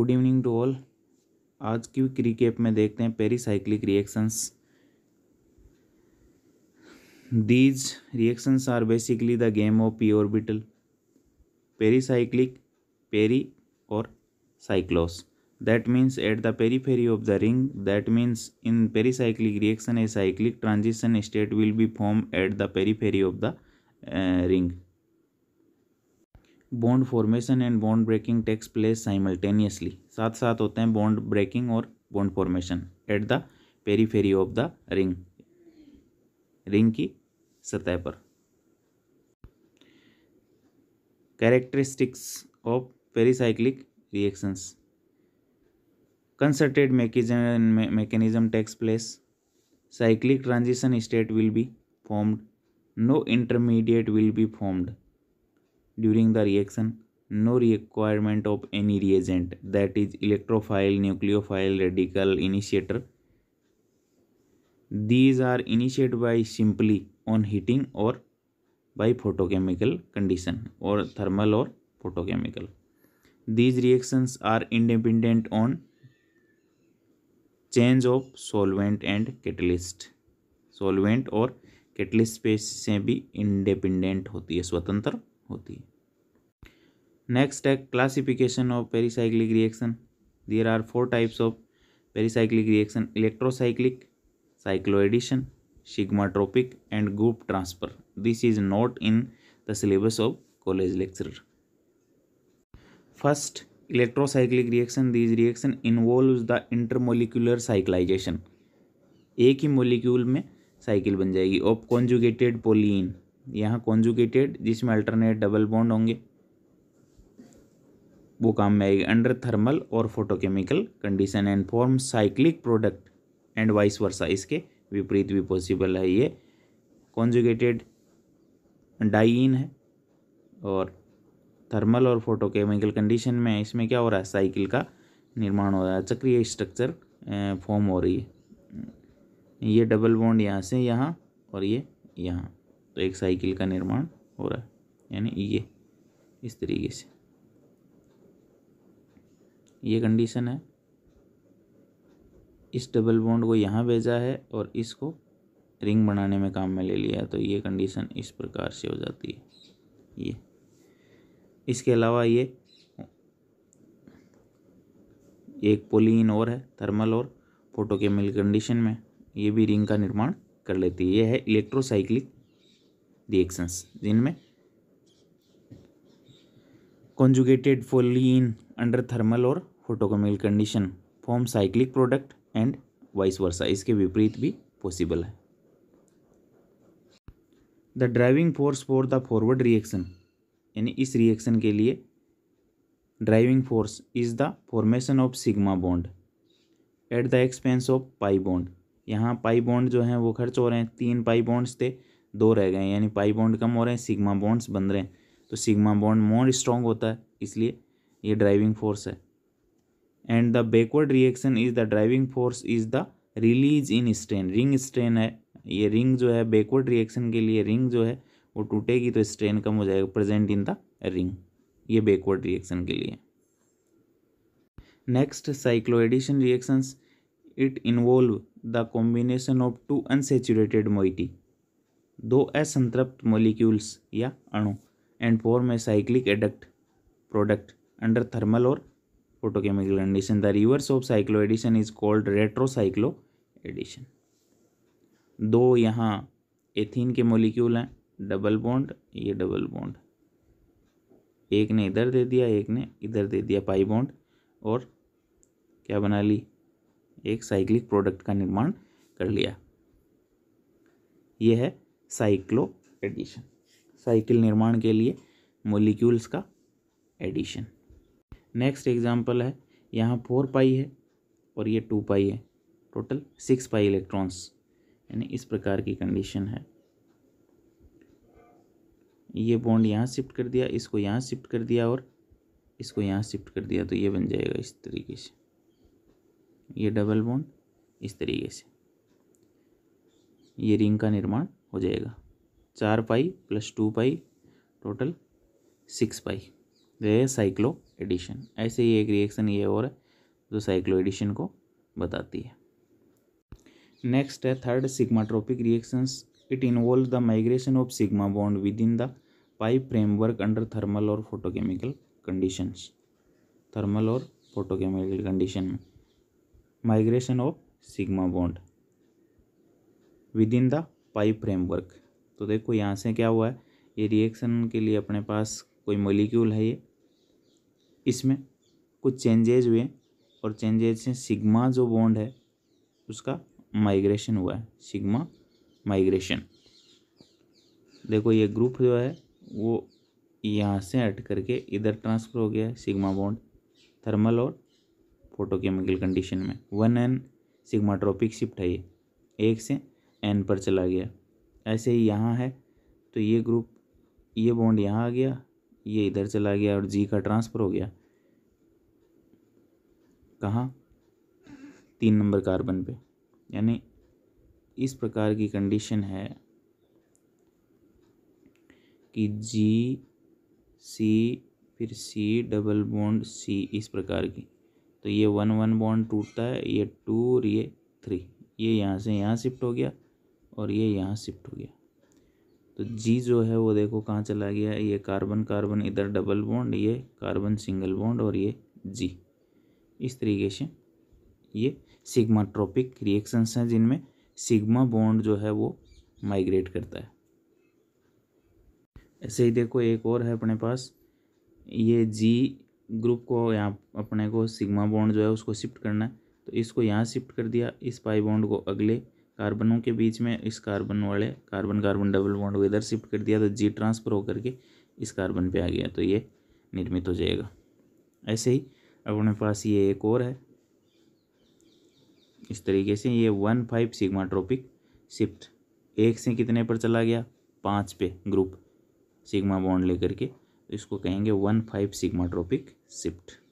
Good evening to all आज की cricket में देखते हैं pericyclic reactions these reactions are basically the game of P orbital pericyclic peri और cyclos that means at the periphery of the ring that means in pericyclic reaction a cyclic transition state will be form at the periphery of the ring bond formation and bond breaking takes place simultaneously साथ साथ होते हैं bond breaking और bond formation at the periphery of the ring ring की सतह पर characteristics of pericyclic reactions concerted mechanism takes place cyclic transition state will be formed no intermediate will be formed during the reaction no requirement of any reagent that is electrophile nucleophile radical initiator these are initiated by simply on heating or by photochemical condition or thermal or photochemical these reactions are independent on change of solvent and catalyst solvent और catalyst space से भी independent होती है स्वतंत्र होती है Next है classification of pericyclic reaction. There are four types of pericyclic reaction: electrocyclic, cycloaddition, sigmatropic, and group transfer. This is not in the syllabus of college lecture. First, electrocyclic reaction. This reaction involves the intermolecular cyclization. एक ही molecule में cycle बन जाएगी of conjugated polyene यहाँ conjugated जिसमें alternate double bond होंगे वो काम में आएगी अंडर थर्मल और photochemical condition and form cyclic product and vice versa इसके विपरीत भी पॉसिबल है ये कॉन्जुगेटेड डाइन है और थर्मल और फोटोकेमिकल कंडीशन में इसमें क्या हो रहा है साइकिल का निर्माण हो रहा है चक्रीय स्ट्रक्चर फॉर्म अं, हो रही है ये डबल बॉन्ड यहाँ से यहाँ और ये यहाँ तो एक साइकिल का निर्माण हो रहा है यानी ये इस तरीके से ये कंडीशन है इस डबल बॉन्ड को यहाँ भेजा है और इसको रिंग बनाने में काम में ले लिया तो ये कंडीशन इस प्रकार से हो जाती है ये इसके अलावा ये एक पोलिन और है थर्मल और फोटोकेमिकल कंडीशन में ये भी रिंग का निर्माण कर लेती है यह है इलेक्ट्रोसाइक्लिक रिएक्शंस जिनमें कॉन्जुगेटेड फोलिन अंडर थर्मल और photochemical condition form cyclic product and vice versa इसके विपरीत भी पॉसिबल है the driving force for the forward reaction यानी इस रिएक्शन के लिए driving force is the formation of sigma bond at the expense of pi bond यहाँ pi bond जो हैं वो खर्च हो रहे हैं तीन पाई बॉन्ड्स थे दो रह गए यानी पाई बॉन्ड कम हो रहे हैं सिग्मा बॉन्ड्स बन रहे हैं तो सिग्मा बॉन्ड मोर स्ट्रॉन्ग होता है इसलिए ये ड्राइविंग फोर्स है and the backward reaction is the driving force is the release in strain ring strain है ये रिंग जो है बैकवर्ड रिएक्शन के लिए रिंग जो है वो टूटेगी तो स्ट्रेन कम हो जाएगा प्रेजेंट इन द रिंग ये बैकवर्ड रिएक्शन के लिए next cycloaddition reactions it involve the combination of two unsaturated moiety दो असंतृप्त मोलिक्यूल्स या अणु and form a cyclic adduct product under thermal और photochemical condition. The reverse of cycloaddition is called retrocycloaddition. दो यहाँ ethene के मोलिक्यूल हैं double bond ये डबल बॉन्ड एक ने इधर दे दिया एक ने इधर दे दिया पाई बॉन्ड और क्या बना ली एक साइक्लिक प्रोडक्ट का निर्माण कर लिया यह है साइक्लो एडिशन साइकिल निर्माण के लिए मोलिक्यूल्स का एडिशन नेक्स्ट एग्जाम्पल है यहाँ फोर पाई है और ये टू पाई है टोटल सिक्स पाई इलेक्ट्रॉन्स यानी इस प्रकार की कंडीशन है ये बॉन्ड यहाँ शिफ्ट कर दिया इसको यहाँ शिफ्ट कर दिया और इसको यहाँ शिफ्ट कर दिया तो ये बन जाएगा इस तरीके से ये डबल बॉन्ड इस तरीके से ये रिंग का निर्माण हो जाएगा चार pi plus two pi total six pi cycloaddition ऐसे ही एक रिएक्शन ये और जो साइक्लो एडिशन को बताती है नेक्स्ट है third sigmatropic reactions it involve the migration of sigma bond within the pi framework under thermal और फोटोकेमिकल कंडीशंस थर्मल और फोटोकेमिकल कंडीशन में migration of sigma bond within the pi framework तो देखो यहाँ से क्या हुआ है ये रिएक्शन के लिए अपने पास कोई मोलिक्यूल है ये इसमें कुछ चेंजेज हुए और चेंजेज से सिग्मा जो बॉन्ड है उसका माइग्रेशन हुआ है सिग्मा माइग्रेशन देखो ये ग्रुप जो है वो यहाँ से हट करके इधर ट्रांसफ़र हो गया है सिग्मा बॉन्ड थर्मल और फोटोकेमिकल कंडीशन में वन एन ट्रॉपिक शिफ्ट है ये एक से एन पर चला गया ऐसे ही यहाँ है तो ये ग्रुप ये बॉन्ड यहाँ आ गया ये इधर चला गया और जी का ट्रांसफ़र हो गया कहाँ तीन नंबर कार्बन पे यानी इस प्रकार की कंडीशन है कि जी सी फिर सी डबल बॉन्ड सी इस प्रकार की तो ये वन वन बॉन्ड टूटता है ये टू और ये थ्री ये यहाँ से यहाँ शिफ्ट हो गया और ये यहाँ शिफ्ट हो गया तो जी जो है वो देखो कहाँ चला गया ये कार्बन कार्बन इधर डबल बॉन्ड ये कार्बन सिंगल बॉन्ड और ये जी इस तरीके से ये सिग्मा ट्रॉपिक रिएक्शंस हैं जिनमें सिग्मा बॉन्ड जो है वो माइग्रेट करता है ऐसे ही देखो एक और है अपने पास ये जी ग्रुप को यहाँ अपने को सिग्मा बॉन्ड जो है उसको शिफ्ट करना है तो इसको यहाँ शिफ्ट कर दिया इस पाई बॉन्ड को अगले कार्बनों के बीच में इस कार्बन वाले कार्बन कार्बन डबल बॉन्ड को इधर शिफ्ट कर दिया तो जी ट्रांसफ़र होकर के इस कार्बन पे आ गया तो ये निर्मित हो जाएगा ऐसे ही अब अपने पास ये एक और है इस तरीके से ये one five sigmatropic shift एक से कितने पर चला गया पाँच पे ग्रुप सिग्मा बॉन्ड लेकर के इसको कहेंगे one five sigmatropic shift